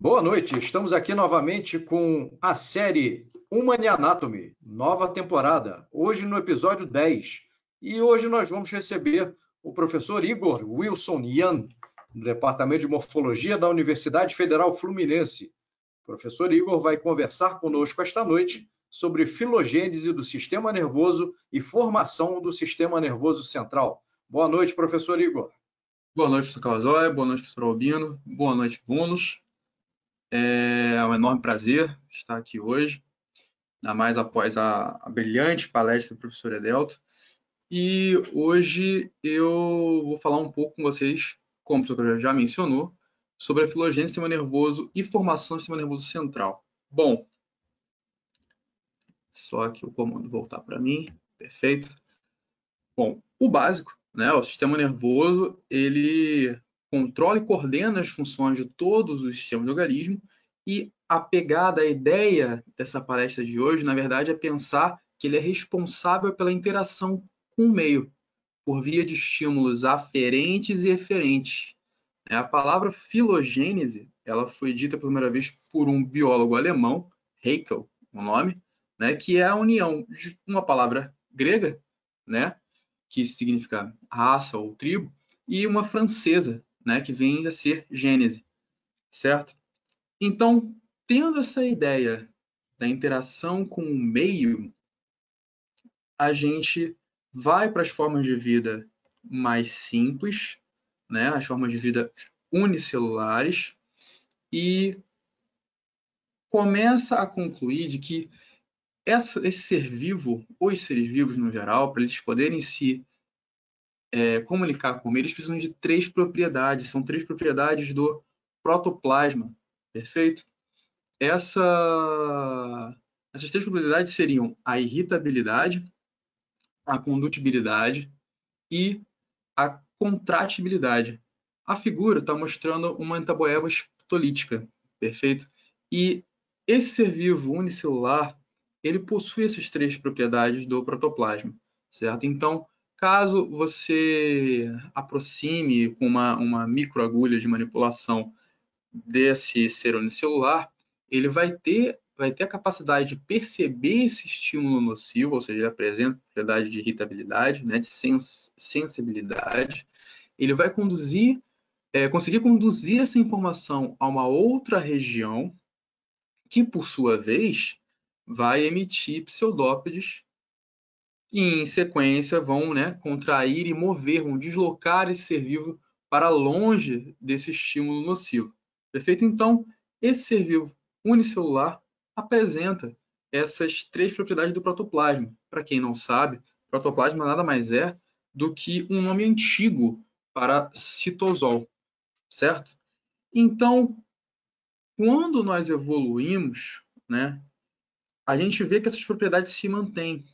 Boa noite, estamos aqui novamente com a série Human Anatomy, nova temporada, hoje no episódio 10. E hoje nós vamos receber o professor Igor Wilson Yan, do Departamento de Morfologia da Universidade Federal Fluminense. O professor Igor vai conversar conosco esta noite sobre filogênese do sistema nervoso e formação do sistema nervoso central. Boa noite, professor Igor. Boa noite, professor Calazóia. Boa noite, professor Albino. Boa noite, Bunos. É um enorme prazer estar aqui hoje, ainda mais após a, a brilhante palestra do professor Edelto. E hoje eu vou falar um pouco com vocês, como o professor já mencionou, sobre a filogênese do sistema nervoso e formação do sistema nervoso central. Bom, só que o comando voltar para mim, perfeito. Bom, o básico, né, o sistema nervoso, ele controla e coordena as funções de todos os sistemas de organismo e a pegada, a ideia dessa palestra de hoje, na verdade, é pensar que ele é responsável pela interação com o meio, por via de estímulos aferentes e eferentes. É, a palavra filogênese, ela foi dita pela primeira vez por um biólogo alemão, Haeckel, o nome, né, que é a união de uma palavra grega, né, que significa raça ou tribo, e uma francesa, né, que vem a ser gênese, certo? Então, tendo essa ideia da interação com o meio, a gente vai para as formas de vida mais simples, né, as formas de vida unicelulares, e começa a concluir de que essa, esse ser vivo, ou os seres vivos no geral, para eles poderem se é, comunicar com eles precisam de três propriedades, são três propriedades do protoplasma, perfeito? Essa, essas três propriedades seriam a irritabilidade, a condutibilidade e a contratibilidade. A figura está mostrando uma entaboeba esptolítica, perfeito? E esse ser vivo unicelular, ele possui essas três propriedades do protoplasma, certo? Então, Caso você aproxime com uma, uma microagulha de manipulação desse serone celular, ele vai ter, vai ter a capacidade de perceber esse estímulo nocivo, ou seja, ele apresenta propriedade de irritabilidade, né, de sens sensibilidade. Ele vai conduzir, é, conseguir conduzir essa informação a uma outra região, que por sua vez vai emitir pseudópodes e, em sequência, vão né, contrair e mover, vão deslocar esse ser vivo para longe desse estímulo nocivo. Perfeito? Então, esse ser vivo unicelular apresenta essas três propriedades do protoplasma. Para quem não sabe, protoplasma nada mais é do que um nome antigo para citosol, certo? Então, quando nós evoluímos, né, a gente vê que essas propriedades se mantêm,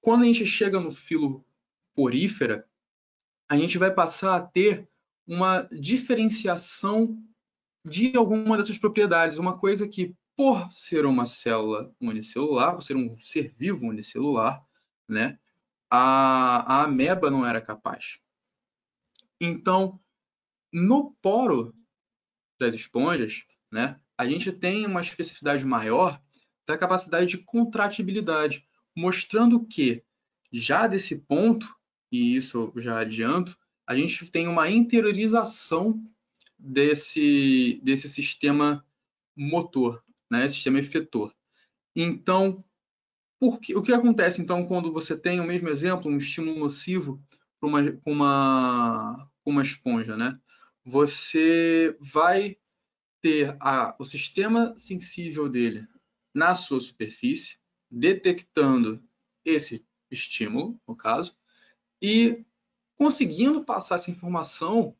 quando a gente chega no filo porífera, a gente vai passar a ter uma diferenciação de alguma dessas propriedades, uma coisa que, por ser uma célula unicelular, por ser um ser vivo unicelular, né, a, a ameba não era capaz. Então, no poro das esponjas, né, a gente tem uma especificidade maior da capacidade de contratibilidade mostrando que já desse ponto, e isso eu já adianto, a gente tem uma interiorização desse, desse sistema motor, né? sistema efetor. Então, que, o que acontece então quando você tem o mesmo exemplo, um estímulo nocivo para uma, uma, uma esponja? Né? Você vai ter a, o sistema sensível dele na sua superfície, detectando esse estímulo, no caso, e conseguindo passar essa informação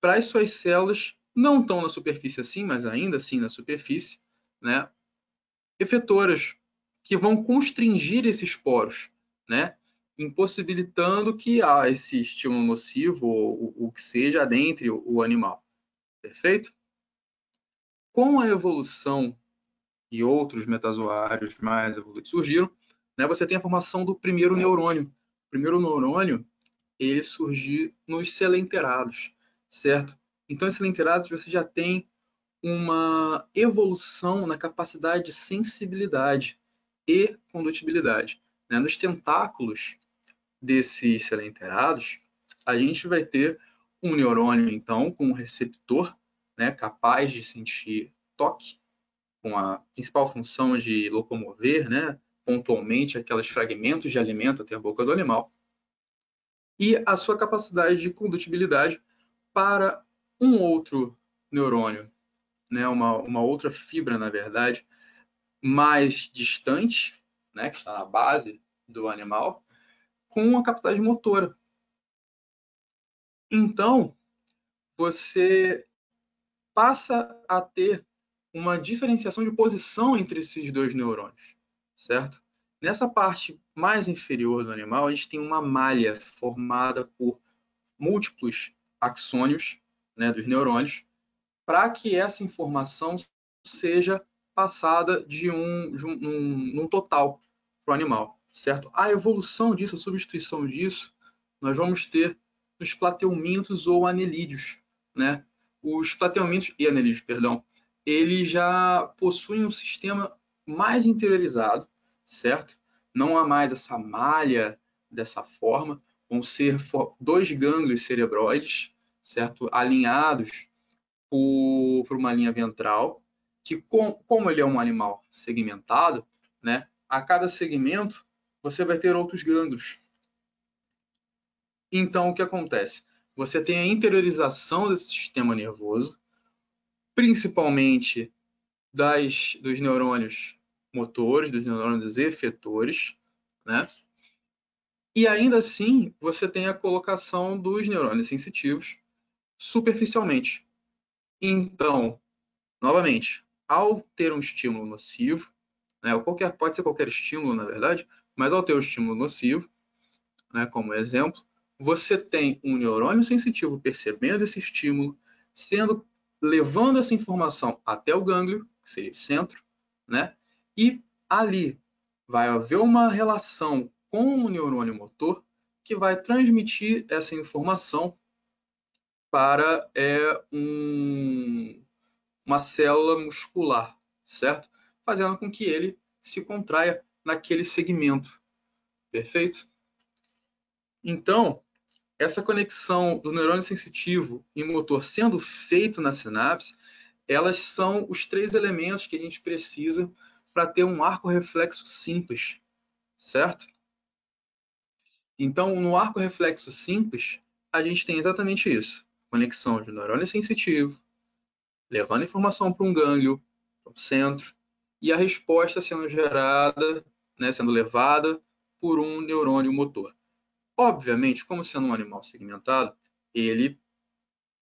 para as suas células, não tão na superfície assim, mas ainda assim na superfície, né, efetoras que vão constringir esses poros, né, impossibilitando que há ah, esse estímulo nocivo ou o que seja adentre o animal. Perfeito? Com a evolução e outros metazoários mais evoluídos surgiram, né, você tem a formação do primeiro neurônio. O primeiro neurônio, ele surgiu nos selenterados, certo? Então, em selenterados, você já tem uma evolução na capacidade de sensibilidade e condutibilidade. Né? Nos tentáculos desses selenterados, a gente vai ter um neurônio, então, com um receptor né, capaz de sentir toque, com a principal função de locomover, né, pontualmente, aqueles fragmentos de alimento até a boca do animal, e a sua capacidade de condutibilidade para um outro neurônio, né, uma, uma outra fibra, na verdade, mais distante, né, que está na base do animal, com a capacidade motora. Então, você passa a ter uma diferenciação de posição entre esses dois neurônios, certo? Nessa parte mais inferior do animal, a gente tem uma malha formada por múltiplos axônios né, dos neurônios, para que essa informação seja passada de um, de um, um, total para o animal, certo? A evolução disso, a substituição disso, nós vamos ter os plateumintos ou anelídeos, né? Os plateumintos e anelídeos, perdão, ele já possui um sistema mais interiorizado, certo? Não há mais essa malha dessa forma, vão ser dois gânglios cerebroides, certo? Alinhados por, por uma linha ventral, que com, como ele é um animal segmentado, né? A cada segmento você vai ter outros gânglios. Então o que acontece? Você tem a interiorização desse sistema nervoso, principalmente das, dos neurônios motores, dos neurônios efetores, né? E ainda assim, você tem a colocação dos neurônios sensitivos superficialmente. Então, novamente, ao ter um estímulo nocivo, né, ou qualquer, pode ser qualquer estímulo, na verdade, mas ao ter um estímulo nocivo, né, como exemplo, você tem um neurônio sensitivo percebendo esse estímulo, sendo levando essa informação até o gânglio, que seria o centro, né? E ali vai haver uma relação com o neurônio motor que vai transmitir essa informação para é, um, uma célula muscular, certo? Fazendo com que ele se contraia naquele segmento, perfeito? Então, essa conexão do neurônio sensitivo e motor sendo feito na sinapse, elas são os três elementos que a gente precisa para ter um arco reflexo simples, certo? Então, no arco reflexo simples, a gente tem exatamente isso: conexão de neurônio sensitivo, levando informação para um gânglio, para um centro, e a resposta sendo gerada, né, sendo levada por um neurônio motor. Obviamente, como sendo um animal segmentado, ele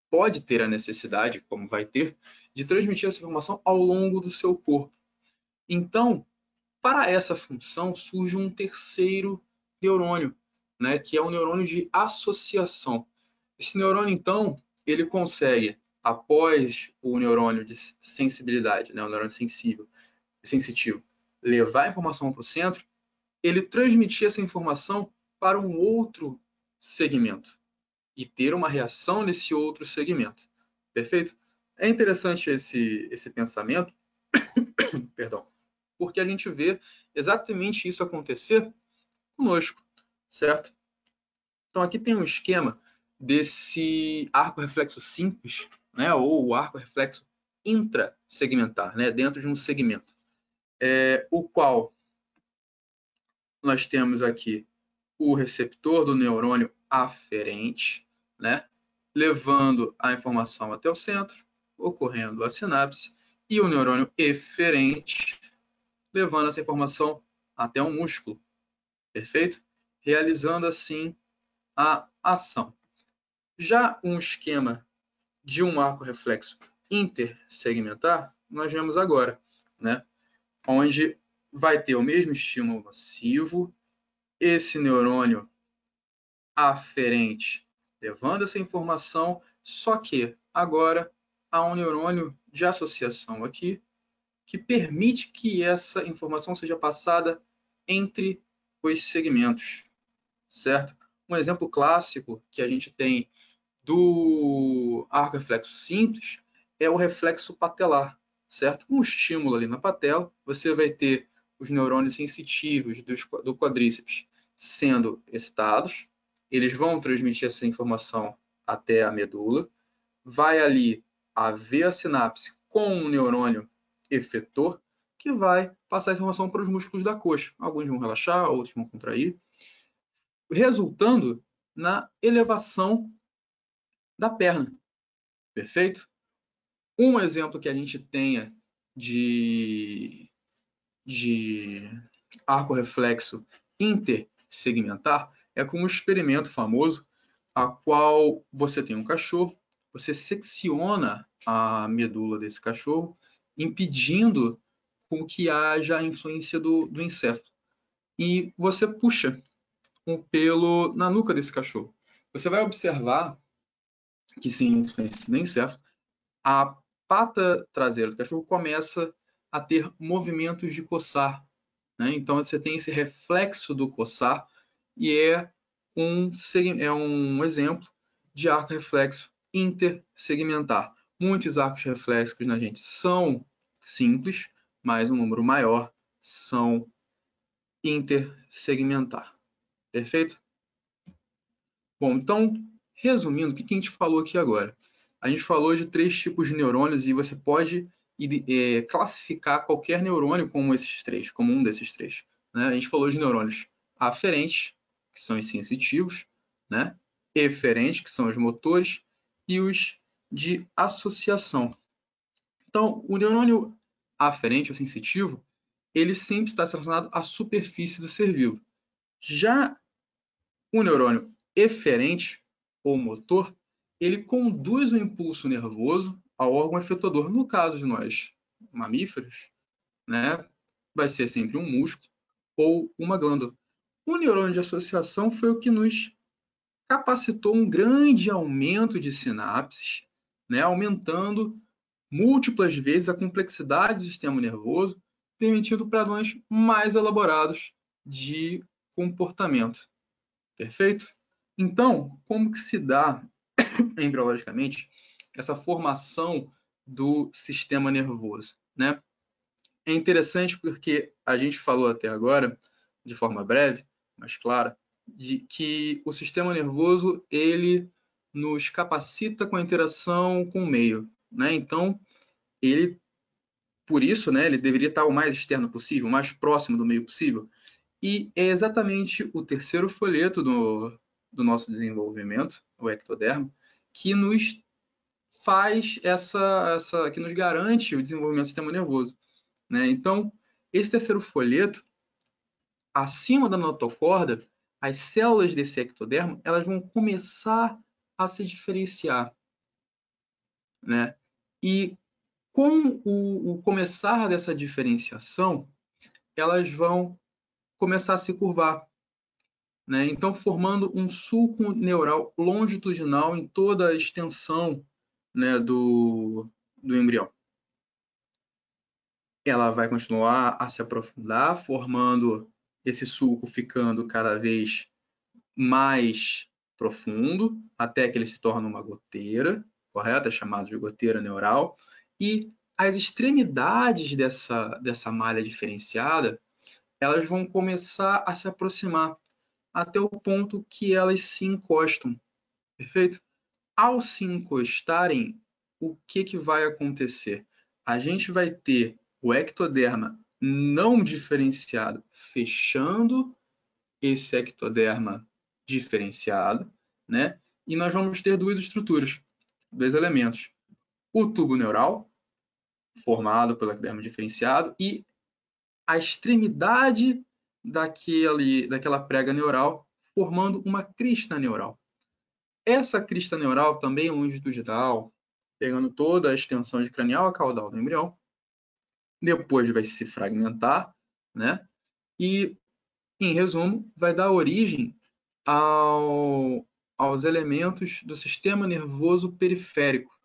pode ter a necessidade, como vai ter, de transmitir essa informação ao longo do seu corpo. Então, para essa função surge um terceiro neurônio, né, que é o um neurônio de associação. Esse neurônio, então, ele consegue, após o neurônio de sensibilidade, né, o neurônio sensível, sensitivo, levar a informação para o centro, ele transmitir essa informação para um outro segmento e ter uma reação nesse outro segmento. Perfeito? É interessante esse, esse pensamento, perdão, porque a gente vê exatamente isso acontecer conosco, certo? Então aqui tem um esquema desse arco reflexo simples, né, ou o arco reflexo intrasegmentar, né, dentro de um segmento, é, o qual nós temos aqui o receptor do neurônio aferente, né? levando a informação até o centro, ocorrendo a sinapse, e o neurônio eferente, levando essa informação até o um músculo, perfeito? Realizando assim a ação. Já um esquema de um arco reflexo intersegmentar, nós vemos agora, né? onde vai ter o mesmo estímulo massivo, esse neurônio aferente, levando essa informação, só que agora há um neurônio de associação aqui que permite que essa informação seja passada entre os segmentos, certo? Um exemplo clássico que a gente tem do arco reflexo simples é o reflexo patelar, certo? Com um estímulo ali na patela, você vai ter os neurônios sensitivos do quadríceps sendo excitados, eles vão transmitir essa informação até a medula, vai ali haver a sinapse com um neurônio efetor que vai passar a informação para os músculos da coxa. Alguns vão relaxar, outros vão contrair, resultando na elevação da perna. Perfeito? Um exemplo que a gente tenha de de arco reflexo intersegmentar é como um experimento famoso a qual você tem um cachorro, você secciona a medula desse cachorro, impedindo com que haja a influência do, do encéfalo. E você puxa um pelo na nuca desse cachorro. Você vai observar que, sem influência do encéfalo, a pata traseira do cachorro começa a ter movimentos de coçar. Né? Então, você tem esse reflexo do coçar e é um, é um exemplo de arco reflexo intersegmentar. Muitos arcos reflexos na gente são simples, mas um número maior são intersegmentar. Perfeito? Bom, então, resumindo, o que a gente falou aqui agora? A gente falou de três tipos de neurônios e você pode e, é, classificar qualquer neurônio como esses três, como um desses três. Né? A gente falou de neurônios aferentes, que são os sensitivos, né? eferentes, que são os motores, e os de associação. Então, o neurônio aferente ou sensitivo, ele sempre está relacionado à superfície do ser vivo. Já o neurônio eferente ou motor, ele conduz o impulso nervoso ao órgão efetuador. No caso de nós, mamíferos, né, vai ser sempre um músculo ou uma glândula. O neurônio de associação foi o que nos capacitou um grande aumento de sinapses, né, aumentando múltiplas vezes a complexidade do sistema nervoso, permitindo padrões mais elaborados de comportamento. Perfeito? Então, como que se dá embriologicamente essa formação do sistema nervoso, né? É interessante porque a gente falou até agora, de forma breve, mas clara, de que o sistema nervoso ele nos capacita com a interação com o meio, né? Então, ele por isso, né, ele deveria estar o mais externo possível, o mais próximo do meio possível. E é exatamente o terceiro folheto do, do nosso desenvolvimento, o ectodermo, que nos faz essa, essa que nos garante o desenvolvimento do sistema nervoso. Né? Então, esse terceiro folheto, acima da notocorda, as células desse ectoderma elas vão começar a se diferenciar. Né? E com o, o começar dessa diferenciação, elas vão começar a se curvar. Né? Então, formando um sulco neural longitudinal em toda a extensão né, do, do embrião. Ela vai continuar a se aprofundar, formando esse sulco ficando cada vez mais profundo, até que ele se torna uma goteira, correto? É chamado de goteira neural. E as extremidades dessa, dessa malha diferenciada, elas vão começar a se aproximar até o ponto que elas se encostam, perfeito? Ao se encostarem, o que, que vai acontecer? A gente vai ter o ectoderma não diferenciado fechando esse ectoderma diferenciado, né? E nós vamos ter duas estruturas, dois elementos. O tubo neural, formado pelo ectoderma diferenciado, e a extremidade daquele, daquela prega neural, formando uma crista neural. Essa crista neural também é longitudinal, pegando toda a extensão de cranial a caudal do embrião. Depois vai se fragmentar, né? E, em resumo, vai dar origem ao, aos elementos do sistema nervoso periférico.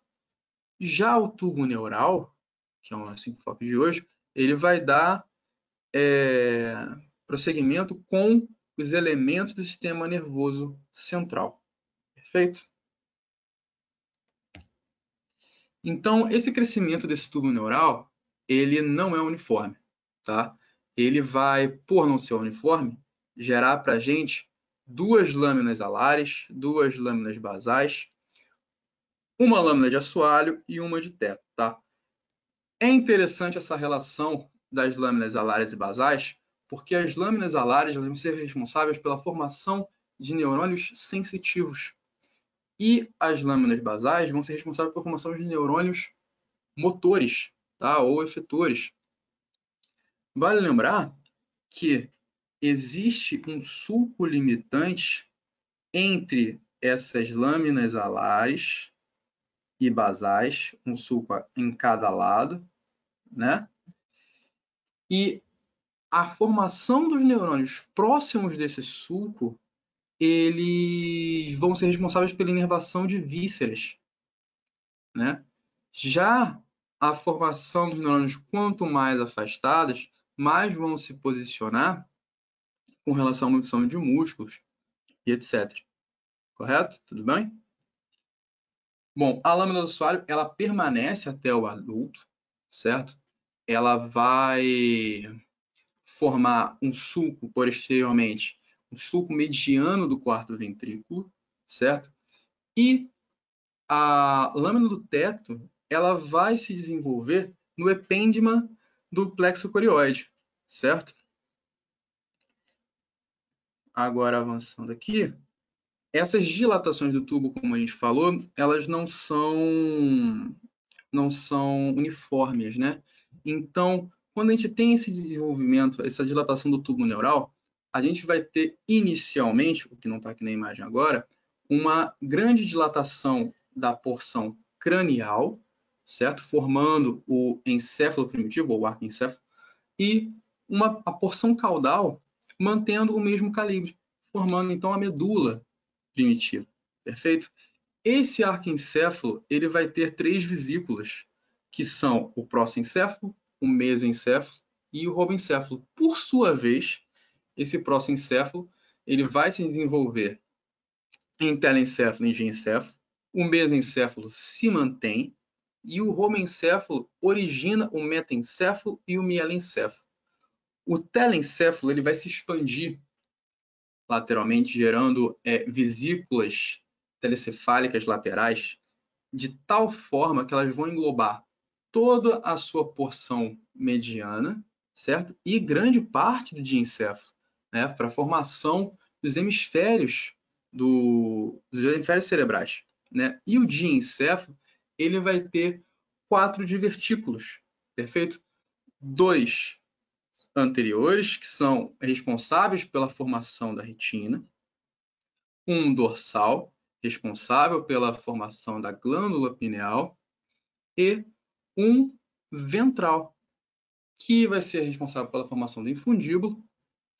Já o tubo neural, que é o nosso foco de hoje, ele vai dar é, prosseguimento com os elementos do sistema nervoso central. Perfeito? Então, esse crescimento desse tubo neural, ele não é uniforme, tá? Ele vai, por não ser uniforme, gerar para a gente duas lâminas alares, duas lâminas basais, uma lâmina de assoalho e uma de teto, tá? É interessante essa relação das lâminas alares e basais, porque as lâminas alares vão ser responsáveis pela formação de neurônios sensitivos, e as lâminas basais vão ser responsáveis pela formação de neurônios motores, tá? ou efetores. Vale lembrar que existe um sulco limitante entre essas lâminas alares e basais, um sulco em cada lado, né? E a formação dos neurônios próximos desse sulco eles vão ser responsáveis pela inervação de vísceras. Né? Já a formação dos neurônios, quanto mais afastadas, mais vão se posicionar com relação à nutrição de músculos e etc. Correto? Tudo bem? Bom, a lâmina do assoalho, ela permanece até o adulto, certo? Ela vai formar um sulco posteriormente do sulco mediano do quarto ventrículo, certo? E a lâmina do teto, ela vai se desenvolver no epêndima do plexo corioide, certo? Agora avançando aqui, essas dilatações do tubo, como a gente falou, elas não são não são uniformes, né? Então, quando a gente tem esse desenvolvimento, essa dilatação do tubo neural, a gente vai ter inicialmente, o que não está aqui na imagem agora, uma grande dilatação da porção cranial, certo? Formando o encéfalo primitivo, ou encéfalo e uma, a porção caudal mantendo o mesmo calibre, formando então a medula primitiva, perfeito? Esse encéfalo ele vai ter três vesículas, que são o encéfalo o mesencéfalo e o robencéfalo. Por sua vez, esse prosencéfalo ele vai se desenvolver em telencéfalo e genencéfalo. o mesencéfalo se mantém e o homencéfalo origina o metencéfalo e o mielencéfalo. O telencéfalo ele vai se expandir lateralmente, gerando é, vesículas telecefálicas laterais, de tal forma que elas vão englobar toda a sua porção mediana, certo? E grande parte do diencéfalo né, para a formação dos hemisférios, do, dos hemisférios cerebrais. Né? E o diencéfalo, ele vai ter quatro divertículos, perfeito? Dois anteriores, que são responsáveis pela formação da retina, um dorsal, responsável pela formação da glândula pineal, e um ventral, que vai ser responsável pela formação do infundíbulo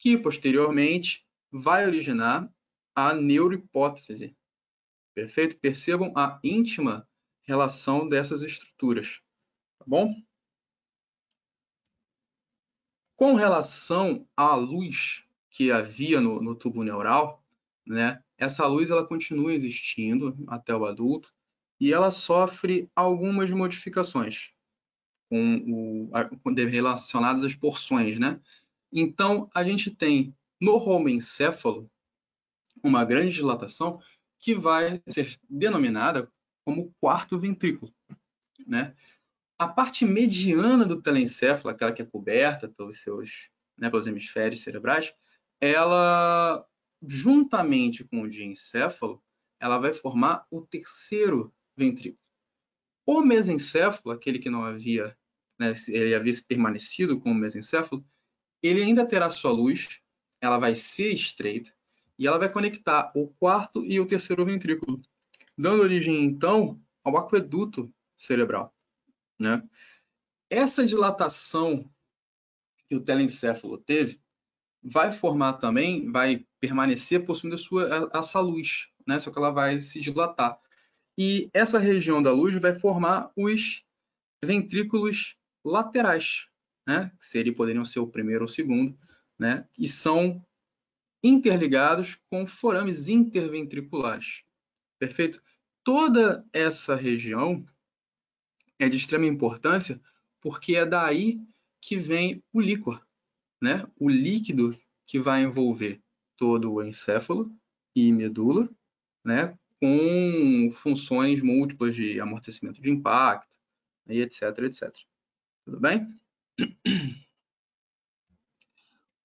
que posteriormente vai originar a neurohipótese. Perfeito? Percebam a íntima relação dessas estruturas, tá bom? Com relação à luz que havia no, no tubo neural, né? Essa luz ela continua existindo até o adulto e ela sofre algumas modificações com o, relacionadas às porções, né? Então, a gente tem no homoencéfalo uma grande dilatação que vai ser denominada como quarto ventrículo. Né? A parte mediana do telencéfalo, aquela que é coberta pelos seus, né, pelos hemisférios cerebrais, ela, juntamente com o diencéfalo, ela vai formar o terceiro ventrículo. O mesencéfalo, aquele que não havia, né, ele havia permanecido com o mesencéfalo, ele ainda terá sua luz, ela vai ser estreita e ela vai conectar o quarto e o terceiro ventrículo, dando origem então ao aqueduto cerebral. Né? Essa dilatação que o telencéfalo teve vai formar também, vai permanecer possuindo a sua, essa luz, né? só que ela vai se dilatar. E essa região da luz vai formar os ventrículos laterais, né? que seria, poderiam ser o primeiro ou o segundo, né? e são interligados com forames interventriculares. Perfeito? Toda essa região é de extrema importância porque é daí que vem o líquor, né? o líquido que vai envolver todo o encéfalo e medula, né? com funções múltiplas de amortecimento de impacto, e etc, etc. Tudo bem?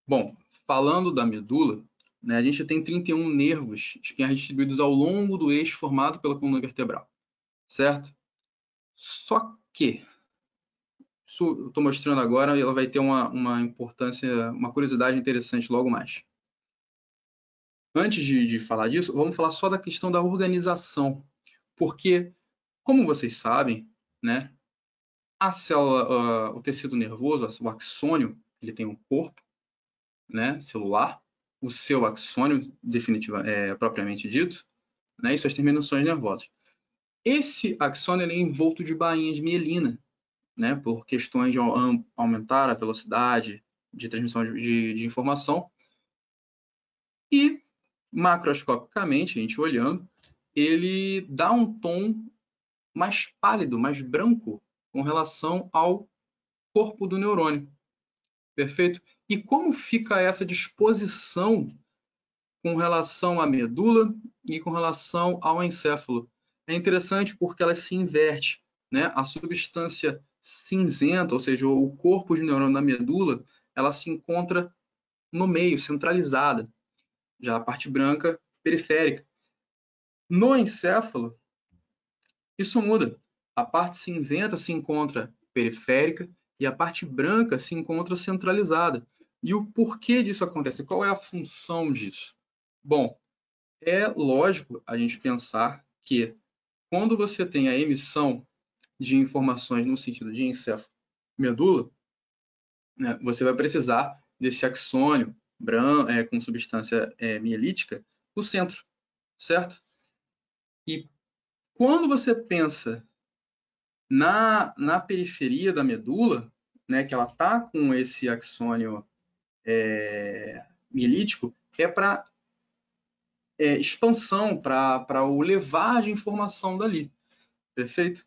Bom, falando da medula, né, a gente tem 31 nervos espinhais distribuídos ao longo do eixo formado pela coluna vertebral, certo? Só que, isso eu estou mostrando agora, ela vai ter uma, uma importância, uma curiosidade interessante logo mais. Antes de, de falar disso, vamos falar só da questão da organização, porque, como vocês sabem, né, a célula, uh, o tecido nervoso, o axônio, ele tem um corpo né, celular, o seu axônio, definitiva, é, propriamente dito, né, e suas terminações nervosas. Esse axônio ele é envolto de bainhas de mielina, né, por questões de aumentar a velocidade de transmissão de, de, de informação. E, macroscopicamente, a gente olhando, ele dá um tom mais pálido, mais branco com relação ao corpo do neurônio. Perfeito? E como fica essa disposição com relação à medula e com relação ao encéfalo? É interessante porque ela se inverte, né? A substância cinzenta, ou seja, o corpo de neurônio na medula, ela se encontra no meio, centralizada. Já a parte branca, periférica. No encéfalo, isso muda. A parte cinzenta se encontra periférica e a parte branca se encontra centralizada. E o porquê disso acontece? Qual é a função disso? Bom, é lógico a gente pensar que quando você tem a emissão de informações no sentido de encefalomedula, medula né, você vai precisar desse axônio branco, é, com substância é, mielítica no centro, certo? E quando você pensa na, na periferia da medula, né, que ela tá com esse axônio é, mielítico, é para é, expansão, para o levar de informação dali. Perfeito?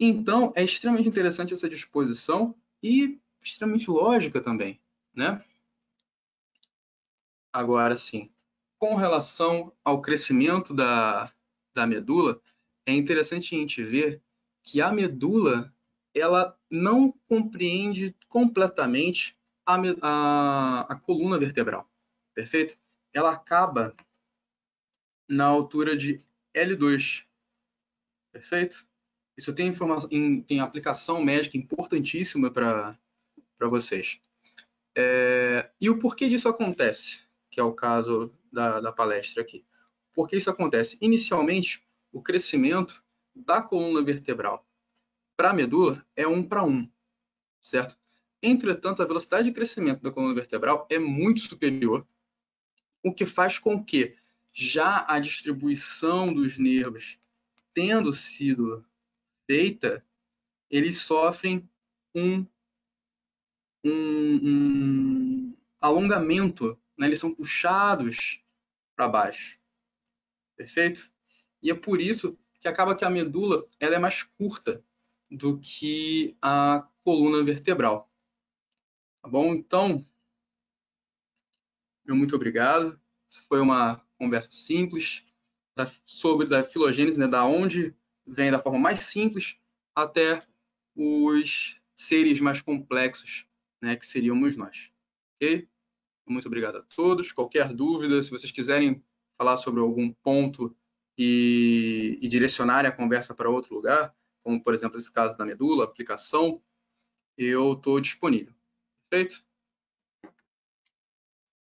Então, é extremamente interessante essa disposição e extremamente lógica também, né? Agora sim, com relação ao crescimento da, da medula, é interessante a gente ver que a medula ela não compreende completamente a, a, a coluna vertebral, perfeito? Ela acaba na altura de L2, perfeito? Isso tem, informação, tem aplicação médica importantíssima para vocês. É, e o porquê disso acontece, que é o caso da, da palestra aqui. Por que isso acontece? Inicialmente, o crescimento da coluna vertebral para a medula é 1 para 1, certo? Entretanto, a velocidade de crescimento da coluna vertebral é muito superior, o que faz com que já a distribuição dos nervos tendo sido feita, eles sofrem um, um, um alongamento, né? eles são puxados para baixo. Perfeito? E é por isso que acaba que a medula ela é mais curta do que a coluna vertebral. Tá bom? Então, meu muito obrigado. Isso foi uma conversa simples da, sobre da filogênese, né, da onde vem da forma mais simples até os seres mais complexos, né, que seríamos nós. Ok? Muito obrigado a todos. Qualquer dúvida, se vocês quiserem falar sobre algum ponto e, e direcionarem a conversa para outro lugar, como por exemplo esse caso da medula, aplicação, eu estou disponível. Perfeito?